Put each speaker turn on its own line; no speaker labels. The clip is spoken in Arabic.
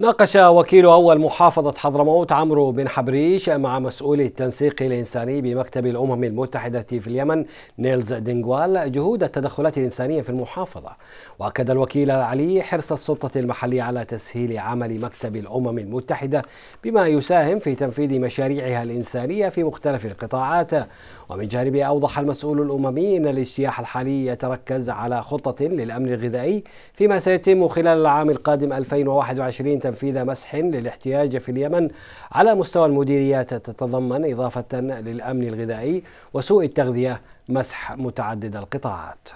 ناقش وكيل أول محافظة حضرموت عمرو بن حبريش مع مسؤول التنسيق الإنساني بمكتب الأمم المتحدة في اليمن نيلز دينغوال جهود التدخلات الإنسانية في المحافظة وأكد الوكيل العلي حرص السلطة المحلية على تسهيل عمل مكتب الأمم المتحدة بما يساهم في تنفيذ مشاريعها الإنسانية في مختلف القطاعات ومن جانبه أوضح المسؤول الأممي أن الاجتياح الحالي يتركز على خطة للأمن الغذائي فيما سيتم خلال العام القادم 2021 تنفيذ مسح للاحتياج في اليمن على مستوى المديريات تتضمن إضافة للأمن الغذائي وسوء التغذية مسح متعدد القطاعات